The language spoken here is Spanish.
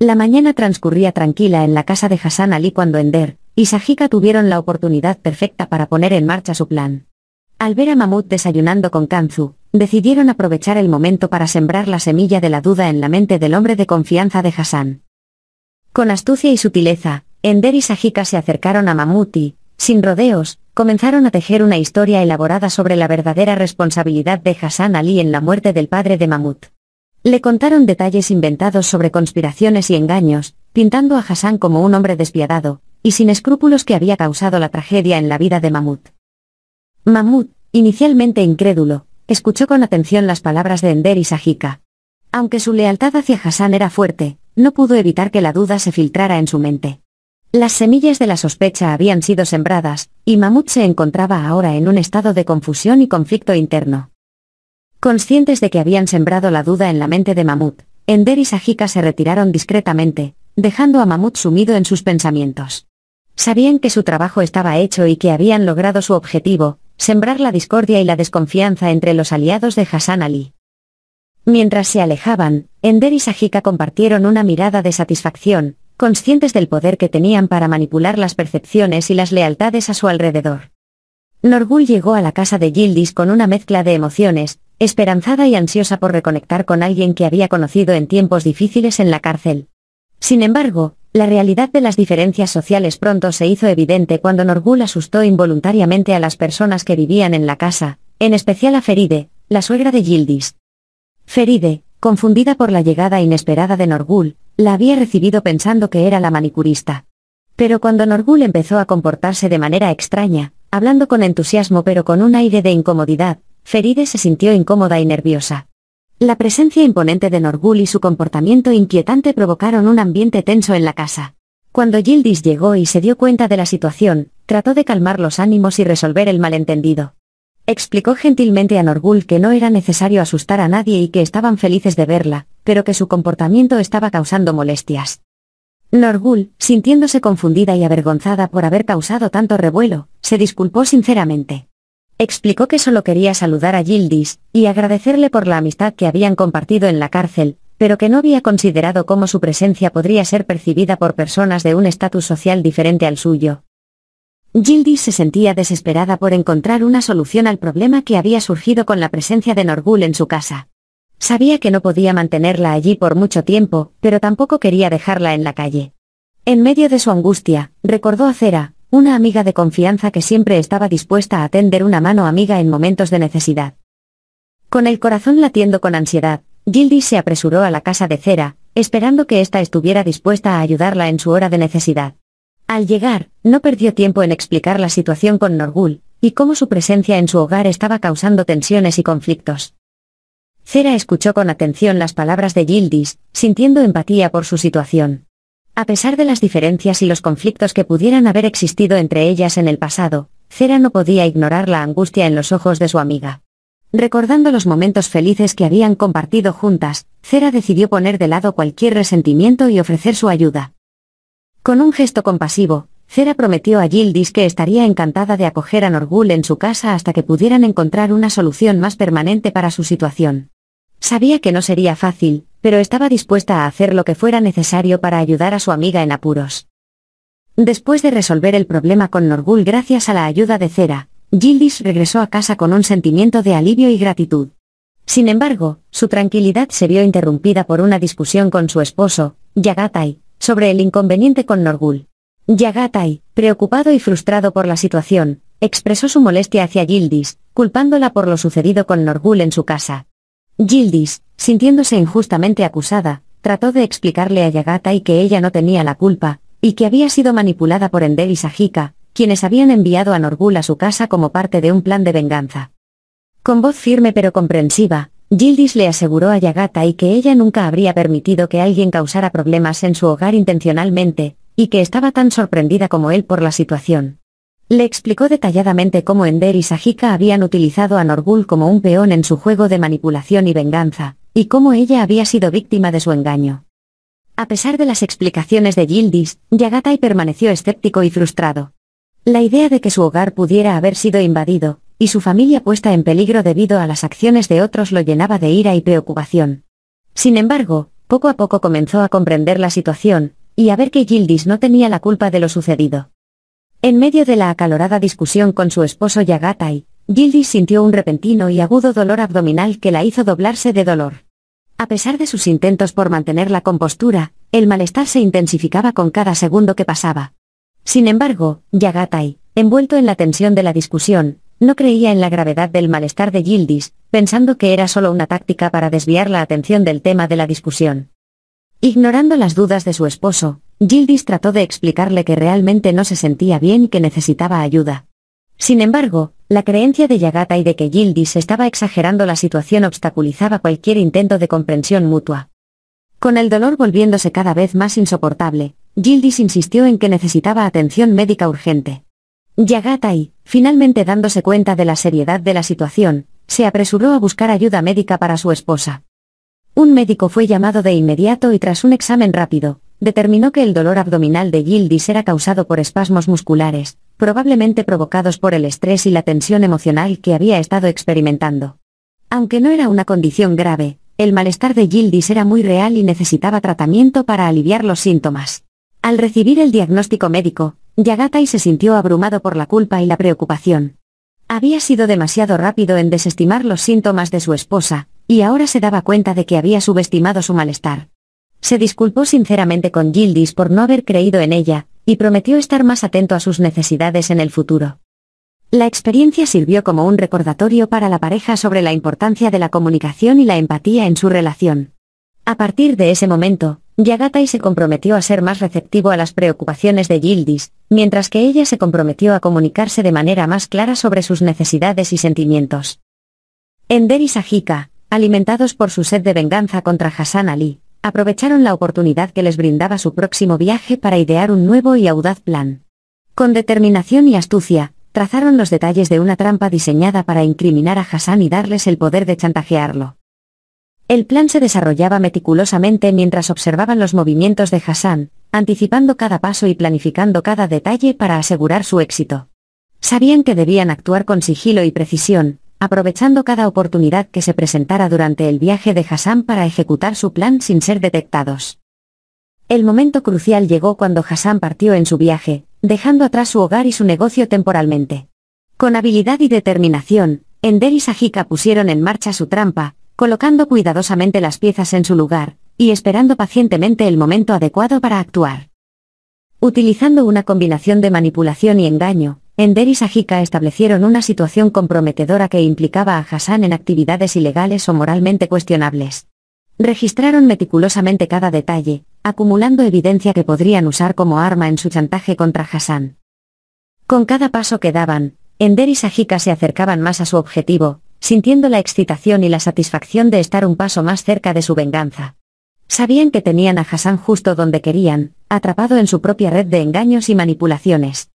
La mañana transcurría tranquila en la casa de Hassan Ali cuando Ender y Sajika tuvieron la oportunidad perfecta para poner en marcha su plan. Al ver a mamut desayunando con Kanzu, decidieron aprovechar el momento para sembrar la semilla de la duda en la mente del hombre de confianza de Hassan. Con astucia y sutileza, Ender y Sajika se acercaron a Mahmud y, sin rodeos, comenzaron a tejer una historia elaborada sobre la verdadera responsabilidad de Hassan Ali en la muerte del padre de mamut le contaron detalles inventados sobre conspiraciones y engaños, pintando a Hassan como un hombre despiadado, y sin escrúpulos que había causado la tragedia en la vida de Mamut. Mamut, inicialmente incrédulo, escuchó con atención las palabras de Ender y Sajika. Aunque su lealtad hacia Hassan era fuerte, no pudo evitar que la duda se filtrara en su mente. Las semillas de la sospecha habían sido sembradas, y Mamut se encontraba ahora en un estado de confusión y conflicto interno. Conscientes de que habían sembrado la duda en la mente de Mamut, Ender y Sajika se retiraron discretamente, dejando a Mamut sumido en sus pensamientos. Sabían que su trabajo estaba hecho y que habían logrado su objetivo, sembrar la discordia y la desconfianza entre los aliados de Hassan Ali. Mientras se alejaban, Ender y Sajika compartieron una mirada de satisfacción, conscientes del poder que tenían para manipular las percepciones y las lealtades a su alrededor. Norgul llegó a la casa de Gildis con una mezcla de emociones, esperanzada y ansiosa por reconectar con alguien que había conocido en tiempos difíciles en la cárcel. Sin embargo, la realidad de las diferencias sociales pronto se hizo evidente cuando Norgul asustó involuntariamente a las personas que vivían en la casa, en especial a Feride, la suegra de Gildis. Feride, confundida por la llegada inesperada de Norgul, la había recibido pensando que era la manicurista. Pero cuando Norgul empezó a comportarse de manera extraña, hablando con entusiasmo pero con un aire de incomodidad, Feride se sintió incómoda y nerviosa. La presencia imponente de Norgul y su comportamiento inquietante provocaron un ambiente tenso en la casa. Cuando Gildis llegó y se dio cuenta de la situación, trató de calmar los ánimos y resolver el malentendido. Explicó gentilmente a Norgul que no era necesario asustar a nadie y que estaban felices de verla, pero que su comportamiento estaba causando molestias. Norgul, sintiéndose confundida y avergonzada por haber causado tanto revuelo, se disculpó sinceramente. Explicó que solo quería saludar a Gildis, y agradecerle por la amistad que habían compartido en la cárcel, pero que no había considerado cómo su presencia podría ser percibida por personas de un estatus social diferente al suyo. Gildis se sentía desesperada por encontrar una solución al problema que había surgido con la presencia de Norgul en su casa. Sabía que no podía mantenerla allí por mucho tiempo, pero tampoco quería dejarla en la calle. En medio de su angustia, recordó a Cera, una amiga de confianza que siempre estaba dispuesta a tender una mano amiga en momentos de necesidad. Con el corazón latiendo con ansiedad, Gildis se apresuró a la casa de Cera, esperando que ésta estuviera dispuesta a ayudarla en su hora de necesidad. Al llegar, no perdió tiempo en explicar la situación con Norgul, y cómo su presencia en su hogar estaba causando tensiones y conflictos. Cera escuchó con atención las palabras de Gildis, sintiendo empatía por su situación. A pesar de las diferencias y los conflictos que pudieran haber existido entre ellas en el pasado, Cera no podía ignorar la angustia en los ojos de su amiga. Recordando los momentos felices que habían compartido juntas, Cera decidió poner de lado cualquier resentimiento y ofrecer su ayuda. Con un gesto compasivo, Cera prometió a Gildis que estaría encantada de acoger a Norgul en su casa hasta que pudieran encontrar una solución más permanente para su situación. Sabía que no sería fácil, pero estaba dispuesta a hacer lo que fuera necesario para ayudar a su amiga en apuros. Después de resolver el problema con Norgul gracias a la ayuda de Cera, Gildis regresó a casa con un sentimiento de alivio y gratitud. Sin embargo, su tranquilidad se vio interrumpida por una discusión con su esposo, Yagatai, sobre el inconveniente con Norgul. Yagatai, preocupado y frustrado por la situación, expresó su molestia hacia Gildis, culpándola por lo sucedido con Norgul en su casa. Gildis, sintiéndose injustamente acusada, trató de explicarle a Yagata y que ella no tenía la culpa, y que había sido manipulada por Endel y Sajika, quienes habían enviado a Norgul a su casa como parte de un plan de venganza. Con voz firme pero comprensiva, Gildis le aseguró a Yagata y que ella nunca habría permitido que alguien causara problemas en su hogar intencionalmente, y que estaba tan sorprendida como él por la situación. Le explicó detalladamente cómo Ender y Sajika habían utilizado a Norgul como un peón en su juego de manipulación y venganza, y cómo ella había sido víctima de su engaño. A pesar de las explicaciones de Gildis, Yagatai permaneció escéptico y frustrado. La idea de que su hogar pudiera haber sido invadido, y su familia puesta en peligro debido a las acciones de otros lo llenaba de ira y preocupación. Sin embargo, poco a poco comenzó a comprender la situación, y a ver que Gildis no tenía la culpa de lo sucedido. En medio de la acalorada discusión con su esposo Yagatai, Gildis sintió un repentino y agudo dolor abdominal que la hizo doblarse de dolor. A pesar de sus intentos por mantener la compostura, el malestar se intensificaba con cada segundo que pasaba. Sin embargo, Yagatai, envuelto en la tensión de la discusión, no creía en la gravedad del malestar de Gildis, pensando que era solo una táctica para desviar la atención del tema de la discusión. Ignorando las dudas de su esposo, Gildis trató de explicarle que realmente no se sentía bien y que necesitaba ayuda. Sin embargo, la creencia de Yagata y de que Gildis estaba exagerando la situación obstaculizaba cualquier intento de comprensión mutua. Con el dolor volviéndose cada vez más insoportable, Gildis insistió en que necesitaba atención médica urgente. Yagata y, finalmente dándose cuenta de la seriedad de la situación, se apresuró a buscar ayuda médica para su esposa. Un médico fue llamado de inmediato y tras un examen rápido, determinó que el dolor abdominal de Gildis era causado por espasmos musculares, probablemente provocados por el estrés y la tensión emocional que había estado experimentando. Aunque no era una condición grave, el malestar de Gildis era muy real y necesitaba tratamiento para aliviar los síntomas. Al recibir el diagnóstico médico, Yagatai se sintió abrumado por la culpa y la preocupación. Había sido demasiado rápido en desestimar los síntomas de su esposa, y ahora se daba cuenta de que había subestimado su malestar. Se disculpó sinceramente con Gildis por no haber creído en ella, y prometió estar más atento a sus necesidades en el futuro. La experiencia sirvió como un recordatorio para la pareja sobre la importancia de la comunicación y la empatía en su relación. A partir de ese momento, Yagatai se comprometió a ser más receptivo a las preocupaciones de Gildis, mientras que ella se comprometió a comunicarse de manera más clara sobre sus necesidades y sentimientos. Ender y Sajika, alimentados por su sed de venganza contra Hassan Ali, aprovecharon la oportunidad que les brindaba su próximo viaje para idear un nuevo y audaz plan. Con determinación y astucia, trazaron los detalles de una trampa diseñada para incriminar a Hassan y darles el poder de chantajearlo. El plan se desarrollaba meticulosamente mientras observaban los movimientos de Hassan, anticipando cada paso y planificando cada detalle para asegurar su éxito. Sabían que debían actuar con sigilo y precisión, aprovechando cada oportunidad que se presentara durante el viaje de Hassan para ejecutar su plan sin ser detectados. El momento crucial llegó cuando Hassan partió en su viaje, dejando atrás su hogar y su negocio temporalmente. Con habilidad y determinación, Ender y Sajika pusieron en marcha su trampa, colocando cuidadosamente las piezas en su lugar, y esperando pacientemente el momento adecuado para actuar. Utilizando una combinación de manipulación y engaño, Ender y Sajika establecieron una situación comprometedora que implicaba a Hassan en actividades ilegales o moralmente cuestionables. Registraron meticulosamente cada detalle, acumulando evidencia que podrían usar como arma en su chantaje contra Hassan. Con cada paso que daban, Ender y Sajika se acercaban más a su objetivo, sintiendo la excitación y la satisfacción de estar un paso más cerca de su venganza. Sabían que tenían a Hassan justo donde querían, atrapado en su propia red de engaños y manipulaciones.